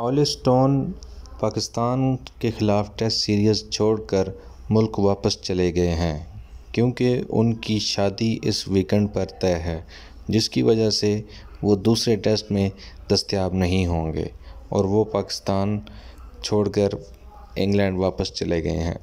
ऑलिस्टोन पाकिस्तान के ख़िलाफ़ test series छोड़कर मुल्क वापस चले गए हैं क्योंकि उनकी शादी इस वीकेंड पर तय है जिसकी वजह से वो दूसरे टेस्ट में दस्तियाब नहीं होंगे और वो पाकिस्तान छोड़कर इंग्लैंड वापस चले गए हैं